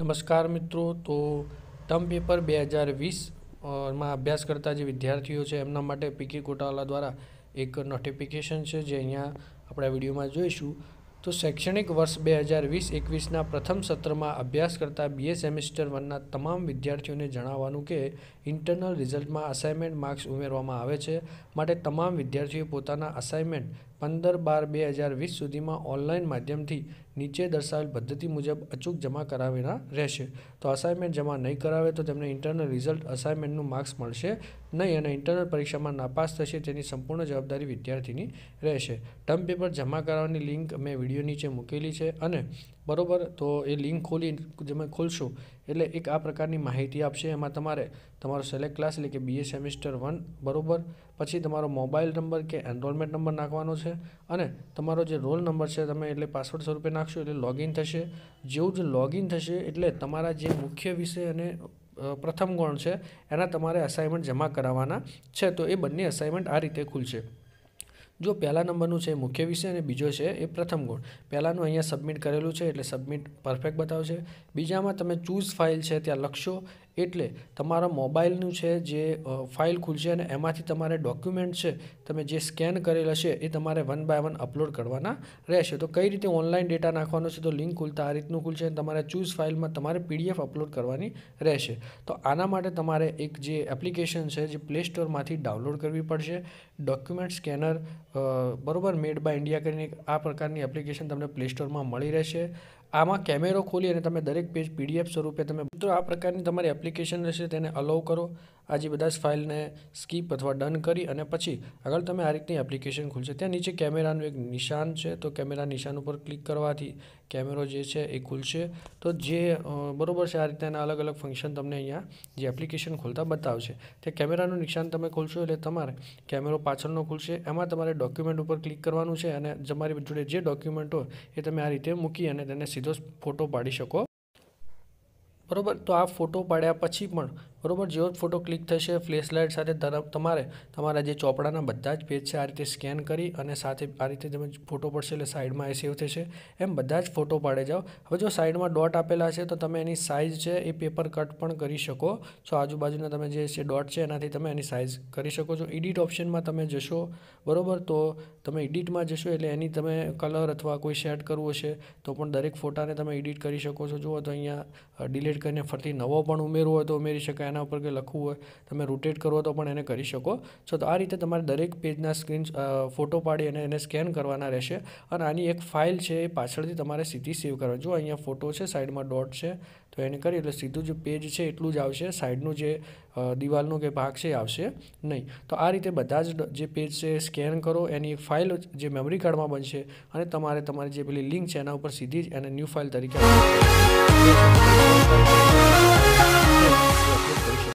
નમસ્કાર મિત્રો તો ટર્મ પેપર બે હજાર વીસમાં અભ્યાસ કરતા જે વિદ્યાર્થીઓ છે એમના માટે પીકે કોટાવાલા દ્વારા એક નોટિફિકેશન છે જે અહીંયા આપણા વિડીયોમાં જોઈશું તો શૈક્ષણિક વર્ષ બે હજાર વીસ એકવીસના પ્રથમ સત્રમાં અભ્યાસ કરતા બીએ સેમેસ્ટર વનના તમામ વિદ્યાર્થીઓને જણાવવાનું કે ઇન્ટરનલ રિઝલ્ટમાં અસાઇનમેન્ટ માર્ક્સ ઉમેરવામાં આવે છે માટે તમામ વિદ્યાર્થીઓ પોતાના અસાઇનમેન્ટ પંદર બાર બે હજાર વીસ સુધીમાં ઓનલાઈન માધ્યમથી નીચે દર્શાવેલ પદ્ધતિ મુજબ અચૂક જમા કરાવેલા રહેશે તો અસાઇનમેન્ટ જમા નહીં કરાવે તો તેમને ઇન્ટરનલ રિઝલ્ટ અસાઇનમેન્ટનું માર્ક્સ મળશે નહીં અને ઇન્ટરનલ પરીક્ષામાં નાપાસ થશે તેની સંપૂર્ણ જવાબદારી વિદ્યાર્થીની રહેશે ટર્મ પેપર જમા કરાવવાની લિંક મેં વિડીયો નીચે મૂકેલી છે અને બરોબર તો એ લિંક ખોલી તમે ખોલશો એટલે એક આ પ્રકારની માહિતી આપશે એમાં તમારે તમારો સિલેક્ટ ક્લાસ એટલે કે બીએ સેમિસ્ટર વન બરોબર પછી તમારો મોબાઈલ નંબર કે એનરોલમેન્ટ નંબર નાખવાનો છે અને તમારો જે રોલ નંબર છે તમે એટલે પાસવર્ડ સ્વરૂપે નાખશો એટલે લોગિન થશે જેવું જ લોગિન થશે એટલે તમારા જે મુખ્ય વિષય અને પ્રથમ ગુણ છે એના તમારે અસાઇનમેન્ટ જમા કરાવવાના છે તો એ બંને અસાઇનમેન્ટ આ રીતે ખુલશે જો પહેલા નંબરનું છે મુખ્ય વિષય અને બીજો છે એ પ્રથમ ગુણ પહેલાંનું અહીંયા સબમિટ કરેલું છે એટલે સબમિટ પરફેક્ટ બતાવશે બીજામાં તમે ચૂઝ ફાઇલ છે ત્યાં લખશો એટલે તમારા મોબાઈલનું છે જે ફાઇલ ખુલશે અને એમાંથી તમારે ડોક્યુમેન્ટ છે તમે જે સ્કેન કરેલા છે એ તમારે વન બાય વન અપલોડ કરવાના રહેશે તો કઈ રીતે ઓનલાઈન ડેટા નાખવાનો છે તો લિંક ખુલતા આ રીતનું ખુલશે અને તમારે ચૂઝ ફાઇલમાં તમારે પીડીએફ અપલોડ કરવાની રહેશે તો આના માટે તમારે એક જે એપ્લિકેશન છે જે પ્લે સ્ટોરમાંથી ડાઉનલોડ કરવી પડશે ડોક્યુમેન્ટ સ્કેનર બરાબર મેડ બાય ઇન્ડિયા કરીને આ પ્રકારની એપ્લિકેશન તમને પ્લે સ્ટોરમાં મળી રહેશે આમાં કેમેરો ખોલી અને તમે દરેક પેજ પીડીએફ સ્વરૂપે તમે મિત્રો આ પ્રકારની તમારી એપ્લિકેશન રહેશે તેને અલાઉ કરો આ જે બધા જ ફાઇલને સ્કીપ અથવા ડન કરી અને પછી આગળ તમે આ રીતની એપ્લિકેશન ખુલશે ત્યાં નીચે કેમેરાનું એક નિશાન છે તો કેમેરા નિશાન ઉપર ક્લિક કરવાથી કેમેરો જે છે એ ખુલશે તો જે બરોબર છે આ રીતના અલગ અલગ ફંક્શન તમને અહીંયા જે એપ્લિકેશન ખોલતા બતાવશે ત્યાં કેમેરાનું નિશાન તમે ખોલશો એટલે તમારે કેમેરો પાછળનો ખુલશે એમાં તમારે ડોક્યુમેન્ટ ઉપર ક્લિક કરવાનું છે અને તમારી જોડે જે ડોક્યુમેન્ટ હોય એ તમે આ રીતે મૂકી અને તેને સીધો ફોટો પાડી શકો બરાબર તો આ ફોટો પાડ્યા પછી પણ બરોબર જેવો ફોટો ક્લિક થશે ફ્લેશલાઇટ સાથે તરફ તમારે તમારા જે ચોપડાના બધા જ પેજ છે આ રીતે સ્કેન કરી અને સાથે આ રીતે તમે ફોટો પડશે એટલે સાઈડમાં એ સેવ થશે એમ બધા જ ફોટો પાડે જાઓ હવે જો સાઈડમાં ડોટ આપેલા છે તો તમે એની સાઇઝ છે એ પેપર કટ પણ કરી શકો છો આજુબાજુના તમે જે છે ડોટ છે એનાથી તમે એની સાઇઝ કરી શકો છો એડિટ ઓપ્શનમાં તમે જશો બરાબર તો તમે એડિટમાં જશો એટલે એની તમે કલર અથવા કોઈ સેટ કરવો છે તો પણ દરેક ફોટાને તમે એડિટ કરી શકો છો જુઓ તો અહીંયા ડિલીટ કરીને ફરતી નવો પણ ઉમેરવો હોય તો ઉમેરી શકાય એના ઉપર કે લખવું હોય તમે રોટેટ કરો તો પણ એને કરી શકો છો તો આ રીતે તમારે દરેક પેજના સ્ક્રીન ફોટો પાડી અને એને સ્કેન કરવાના રહેશે અને આની એક ફાઇલ છે એ પાછળથી તમારે સીધી સેવ કરવા જો અહીંયા ફોટો છે સાઈડમાં ડોટ છે તો એને કરી એટલે સીધું જે પેજ છે એટલું જ આવશે સાઈડનું જે દિવાલનો કે ભાગ છે આવશે નહીં તો આ રીતે બધા જ જે પેજ છે સ્કેન કરો એની એક ફાઇલ જે મેમરી કાર્ડમાં બનશે અને તમારે તમારી જે પેલી લિંક છે એના ઉપર સીધી જ એને ન્યૂ ફાઇલ તરીકે